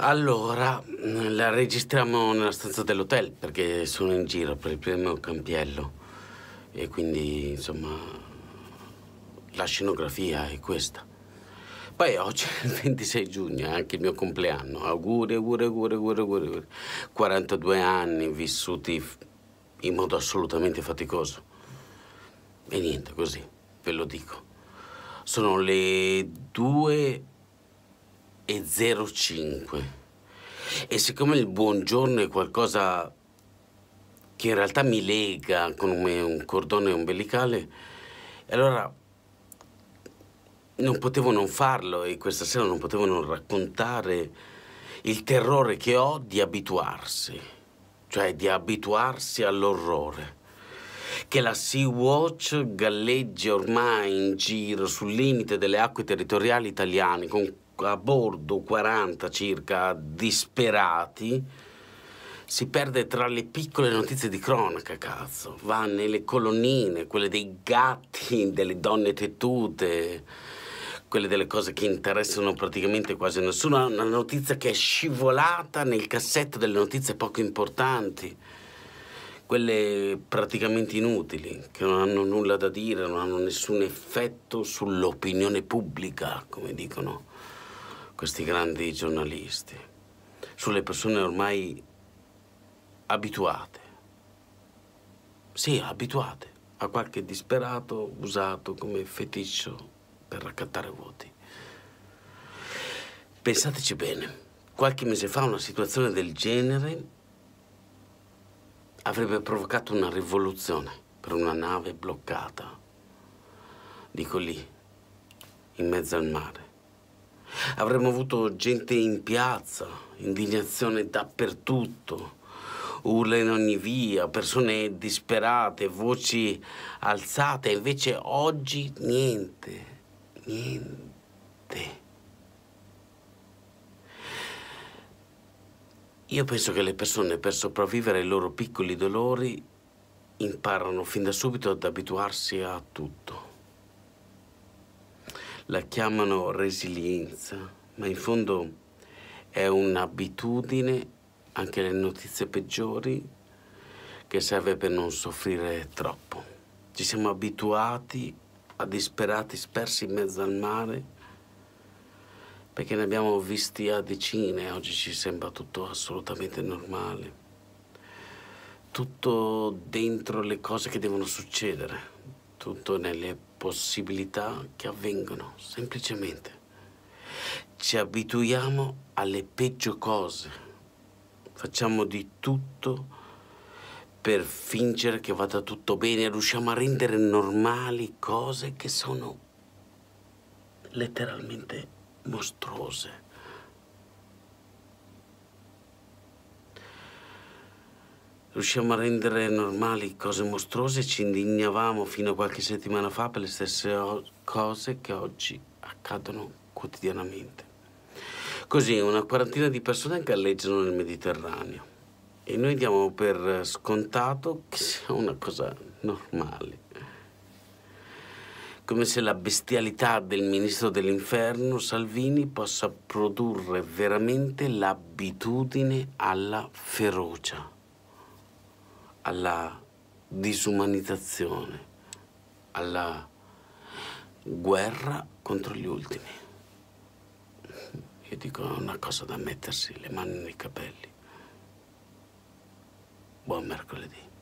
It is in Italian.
Allora, mm, la registriamo nella stanza dell'hotel perché sono in giro per il primo campiello e quindi, insomma, la scenografia è questa. Poi oggi è il 26 giugno, è anche il mio compleanno. Auguri, auguri, auguri, auguri, auguri. 42 anni vissuti in modo assolutamente faticoso. E niente, così, ve lo dico. Sono le due e 05. E siccome il buongiorno è qualcosa che in realtà mi lega come un cordone ombelicale, allora non potevo non farlo e questa sera non potevo non raccontare il terrore che ho di abituarsi, cioè di abituarsi all'orrore. Che la Sea-Watch galleggia ormai in giro sul limite delle acque territoriali italiane con a bordo 40 circa disperati, si perde tra le piccole notizie di cronaca, cazzo. Va nelle colonnine, quelle dei gatti, delle donne tettute, quelle delle cose che interessano praticamente quasi nessuno. Una notizia che è scivolata nel cassetto delle notizie poco importanti, quelle praticamente inutili, che non hanno nulla da dire, non hanno nessun effetto sull'opinione pubblica, come dicono questi grandi giornalisti, sulle persone ormai abituate, sì, abituate a qualche disperato usato come feticcio per raccattare voti. Pensateci bene, qualche mese fa una situazione del genere avrebbe provocato una rivoluzione per una nave bloccata, dico lì, in mezzo al mare. Avremmo avuto gente in piazza, indignazione dappertutto, urla in ogni via, persone disperate, voci alzate. Invece oggi niente, niente. Io penso che le persone per sopravvivere ai loro piccoli dolori imparano fin da subito ad abituarsi a tutto. La chiamano resilienza, ma in fondo è un'abitudine, anche le notizie peggiori, che serve per non soffrire troppo. Ci siamo abituati a disperati spersi in mezzo al mare perché ne abbiamo visti a decine, e oggi ci sembra tutto assolutamente normale. Tutto dentro le cose che devono succedere tutto nelle possibilità che avvengono, semplicemente. Ci abituiamo alle peggio cose. Facciamo di tutto per fingere che vada tutto bene, riusciamo a rendere normali cose che sono letteralmente mostruose. Riusciamo a rendere normali cose mostruose e ci indignavamo fino a qualche settimana fa per le stesse cose che oggi accadono quotidianamente. Così una quarantina di persone galleggiano nel Mediterraneo e noi diamo per scontato che sia una cosa normale. Come se la bestialità del ministro dell'inferno Salvini possa produrre veramente l'abitudine alla ferocia alla disumanizzazione, alla guerra contro gli ultimi. Io dico una cosa da mettersi le mani nei capelli. Buon mercoledì.